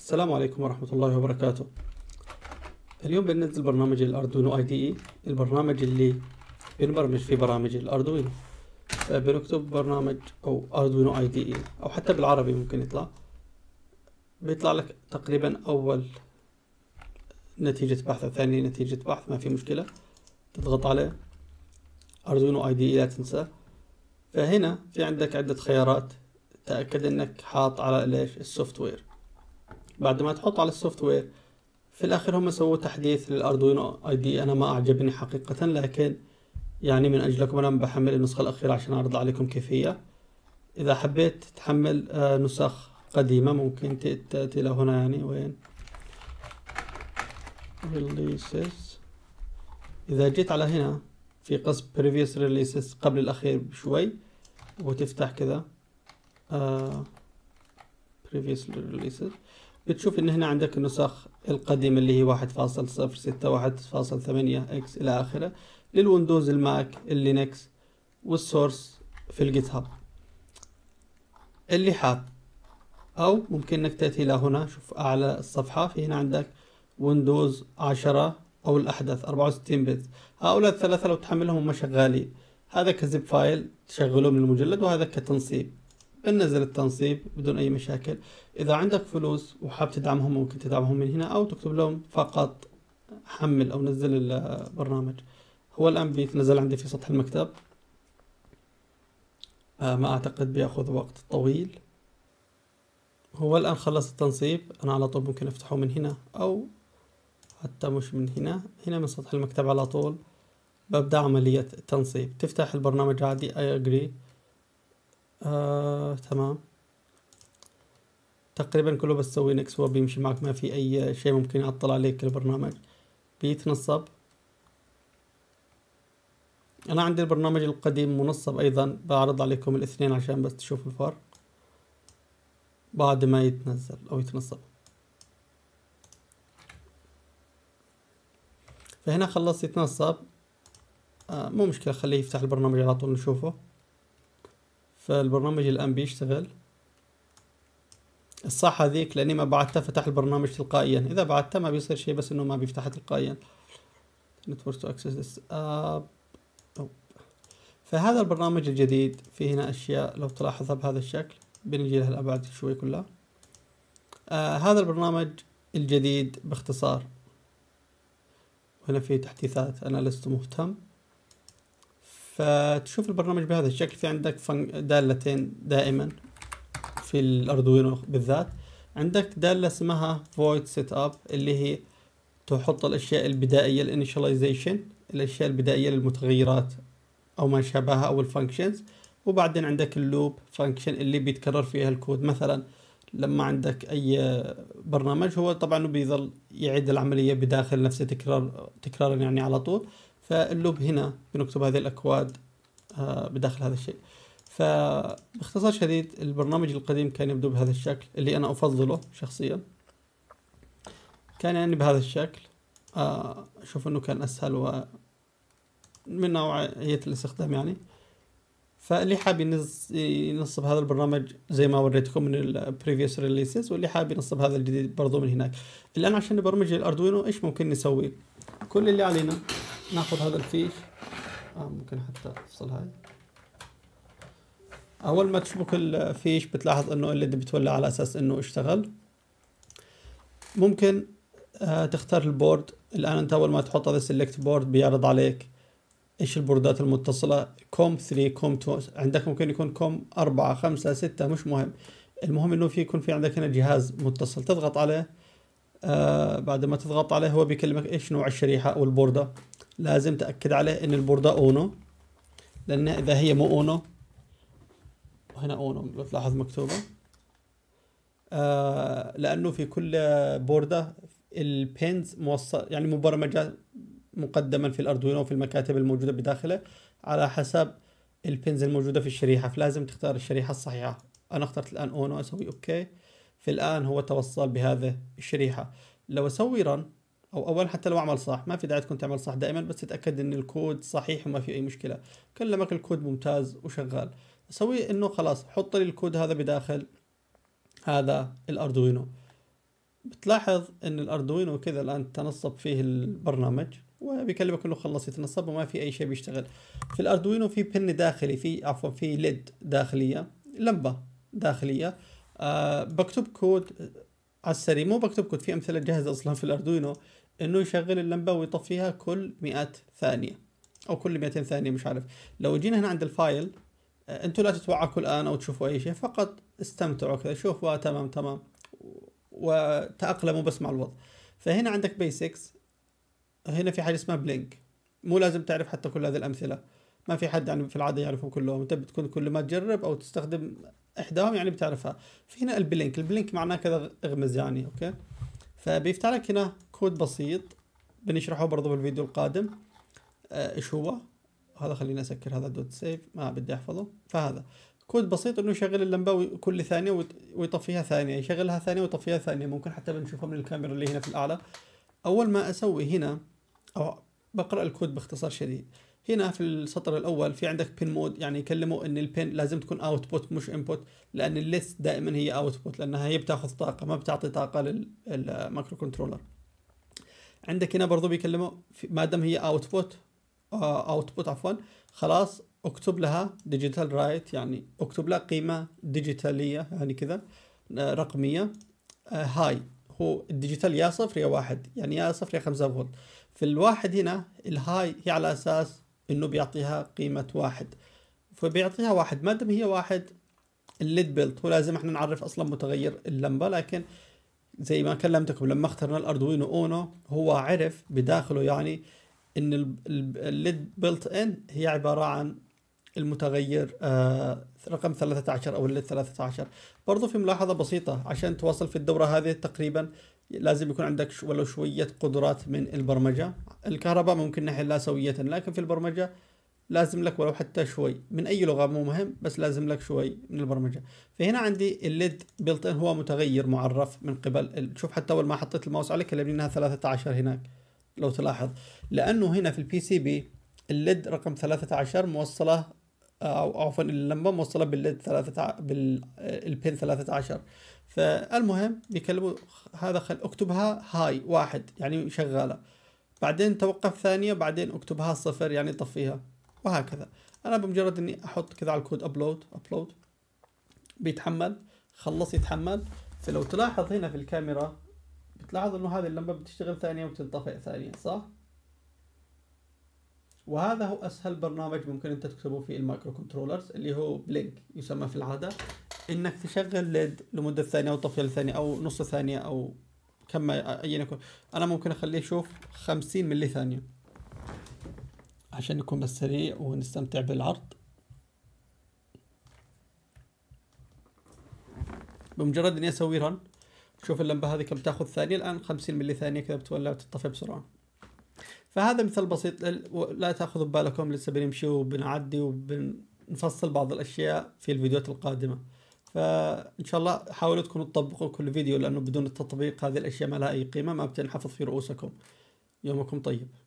السلام عليكم ورحمة الله وبركاته اليوم بننزل برنامج الاردوينو اي دي اي البرنامج اللي بنبرمج فيه برامج الاردوينو آه، بنكتب برنامج او اردوينو اي دي اي او حتى بالعربي ممكن يطلع بيطلع لك تقريبا اول نتيجة بحث ثاني نتيجة بحث ما في مشكلة تضغط على اردوينو اي دي اي لا تنسى فهنا في عندك عدة خيارات تأكد انك حاط على ليش السوفت وير بعد ما تحط على السوفت وير في الاخير هم سووا تحديث للاردوينو اي دي انا ما اعجبني حقيقة لكن يعني من اجلكم انا بحمل النسخة الاخيرة عشان اعرض عليكم كيفية اذا حبيت تحمل آه، نسخ قديمة ممكن تأتي لهنا يعني وين ريليسز إذا جيت على هنا في قسم previous releases قبل الأخير بشوي وتفتح كذا uh, previous releases بتشوف ان هنا عندك النسخ القديمة اللي هي واحد فاصل صفر ستة واحد فاصل ثمانية اكس الى اخره للويندوز الماك اللينكس والسورس في الجيت هاب اللي حاب او ممكن انك تأتي الى هنا شوف اعلى الصفحة في هنا عندك ويندوز عشرة او الاحدث اربعة وستين بت هؤلاء الثلاثة لو تحملهم هم شغالين هذا كزب فايل تشغله من المجلد وهذا كتنصيب انزل التنصيب بدون أي مشاكل إذا عندك فلوس وحاب تدعمهم ممكن تدعمهم من هنا أو تكتب لهم فقط حمل أو نزل البرنامج هو الآن بيتنزل عندي في سطح المكتب آه، ما أعتقد بياخذ وقت طويل هو الآن خلص التنصيب أنا على طول ممكن أفتحه من هنا أو حتى مش من هنا هنا من سطح المكتب على طول ببدأ عملية التنصيب تفتح البرنامج عادي I agree آه، تمام تقريبا كله بس تسوي نكس هو بيمشي معك ما في اي شيء ممكن يعطل عليك البرنامج بيتنصب انا عندي البرنامج القديم منصب ايضا بعرض عليكم الاثنين عشان بس تشوفوا الفرق بعد ما يتنزل او يتنصب فهنا خلص يتنصب آه مو مشكلة خليه يفتح البرنامج على طول نشوفه فالبرنامج الآن بيشتغل الصح هذيك لأني ما بعتها فتح البرنامج تلقائيا إذا بعتها ما بيصير شيء بس إنه ما بيفتح تلقائيا network to access this app فهذا البرنامج الجديد فيه هنا أشياء لو تلاحظها بهذا الشكل بنجي لها الأبعاد شوي كلها آه هذا البرنامج الجديد باختصار هنا في تحديثات أنا لست مهتم فتشوف البرنامج بهذا الشكل في عندك دالتين دائما في الاردوينو بالذات عندك دالة اسمها void setup اللي هي تحط الاشياء البدائية الانيشاليزيشن الاشياء البدائية للمتغيرات او ما شابهها او الفانكشنز وبعدين عندك اللوب فانكشن اللي بيتكرر فيها الكود مثلا لما عندك اي برنامج هو طبعا بيظل يعيد العملية بداخل نفسه تكرار تكرارا يعني على طول فاللوب هنا بنكتب هذه الأكواد آه، بداخل هذا الشيء فباختصار شديد البرنامج القديم كان يبدو بهذا الشكل اللي أنا أفضله شخصيا كان يعني بهذا الشكل آه، أشوف أنه كان أسهل و من نوعية الاستخدام يعني فاللي حاب ينصب هذا البرنامج زي ما وريتكم من previous ريليسز واللي حاب ينصب هذا الجديد برضو من هناك الآن عشان نبرمج الأردوينو إيش ممكن نسوي كل اللي علينا ناخذ هذا الفيش آه ممكن حتى افصل هاي اول ما تشبك الفيش بتلاحظ انه الليد بتولى على اساس انه اشتغل ممكن آه تختار البورد الان انت اول ما تحط هذا سيلكت بورد بيعرض عليك ايش البوردات المتصله كوم 3 كوم 2 عندك ممكن يكون كوم 4 5 6 مش مهم المهم انه في يكون في عندك هنا جهاز متصل تضغط عليه آه بعد ما تضغط عليه هو بيكلمك ايش نوع الشريحه او البورده لازم تأكد عليه إن البوردة أونو لأن إذا هي مو أونو وهنا أونو لو تلاحظ مكتوبة آه لأنه في كل بوردة البينز موصل يعني مبرمجة مقدما في الأردوينو في المكاتب الموجودة بداخله على حسب البينز الموجودة في الشريحة فلازم تختار الشريحة الصحيحة أنا اخترت الآن أونو أسوي أوكي فالآن هو توصل بهذه الشريحة لو أسوي رن او اولا حتى لو اعمل صح ما في داعي تكون تعمل صح دائما بس تتاكد ان الكود صحيح وما في اي مشكله كلمك الكود ممتاز وشغال سوي انه خلاص حط لي الكود هذا بداخل هذا الاردوينو بتلاحظ ان الاردوينو كذا الان تنصب فيه البرنامج وبيكلمك انه خلص يتنصب وما في اي شيء بيشتغل في الاردوينو في بن داخلي في عفوا في ليد داخليه لمبه داخليه أه بكتب كود على السريع مو بكتب كود في امثله جاهزه اصلا في الاردوينو انه يشغل اللمبه ويطفيها كل 100 ثانيه او كل 200 ثانيه مش عارف لو جينا هنا عند الفايل آه، انتم لا تتوعكوا الان او تشوفوا اي شيء فقط استمتعوا كذا شوفوا تمام تمام وتاقلموا بس مع الوضع فهنا عندك بيسكس هنا في حاجه اسمها بلينك مو لازم تعرف حتى كل هذه الامثله ما في حد يعني في العاده يعرفهم كلهم انت بتكون كل ما تجرب او تستخدم احداهم يعني بتعرفها فهنا البلينك البلينك معناه كذا اغمز يعني اوكي فبيفتح لك هنا كود بسيط بنشرحه برضه بالفيديو القادم آه، ايش هو هذا خليني اسكر هذا دوت سيف ما بدي احفظه فهذا كود بسيط انه يشغل اللمبه كل ثانيه ويطفيها ثانيه يشغلها ثانيه ويطفيها ثانيه ممكن حتى بنشوفها من الكاميرا اللي هنا في الاعلى اول ما اسوي هنا او بقرا الكود باختصار شديد هنا في السطر الاول في عندك بين مود يعني يكلموا ان البين لازم تكون اوتبوت مش انبوت لان الليست دائما هي اوتبوت لانها هي بتاخذ طاقه ما بتعطي طاقه للمايكرو كنترولر عندك هنا برضو بيكلمه ما دام هي اوتبوت اوتبوت آه، عفوا خلاص اكتب لها ديجيتال رايت يعني اكتب لها قيمه ديجيتاليه يعني كذا آه، رقميه هاي آه، هو الديجيتال يا صفر يا واحد يعني يا صفر يا خمسة فولت في الواحد هنا الهاي هي على اساس انه بيعطيها قيمة واحد فبيعطيها واحد ما دام هي واحد الليد بيلت هو لازم احنا نعرف اصلا متغير اللمبة لكن زي ما كلمتكم لما اخترنا الاردوينو اونو هو عرف بداخله يعني ان الليد بلت ان هي عباره عن المتغير آه رقم 13 او الليد 13 برضو في ملاحظه بسيطه عشان تواصل في الدوره هذه تقريبا لازم يكون عندك ولو شويه قدرات من البرمجه الكهرباء ممكن نحلها سويه لكن في البرمجه لازم لك ولو حتى شوي من أي لغة مو مهم بس لازم لك شوي من البرمجة فهنا عندي الليد بيلت إن هو متغير معرف من قبل شوف حتى أول ما حطيت الماوس عليه كلمني إنها 13 هناك لو تلاحظ لأنه هنا في البي سي بي الليد رقم 13 موصلة آه، أو عفوا اللمبة موصلة بالليد 13 بالبن 13 فالمهم بيكلموا هذا خل اكتبها هاي واحد يعني شغالة بعدين توقف ثانية بعدين اكتبها صفر يعني طفيها وهكذا انا بمجرد اني احط كذا على الكود ابلود ابلود بيتحمل خلص يتحمل فلو تلاحظ هنا في الكاميرا بتلاحظ انه هذه اللمبه بتشتغل ثانيه وتنطفئ ثانيه صح وهذا هو اسهل برنامج ممكن انت تكتبه في المايكرو كنترولرز اللي هو بلينك يسمى في العاده انك تشغل ليد لمده ثانيه او طفيه لثانيه او نص ثانيه او كم ايا يكن انا ممكن اخليه يشوف 50 ملي ثانيه عشان نكون بس سريع ونستمتع بالعرض بمجرد اني اسوي رن شوف اللمبة هذه كم تاخذ ثانية الآن 50 ملي ثانية كذا بتولع وتطفي بسرعة فهذا مثال بسيط لا تأخذوا ببالكم لسه بنمشي وبنعدي وبنفصل بعض الأشياء في الفيديوهات القادمة فإن شاء الله حاولوا تكونوا تطبقوا كل فيديو لأنه بدون التطبيق هذه الأشياء ما لها أي قيمة ما بتنحفظ في رؤوسكم يومكم طيب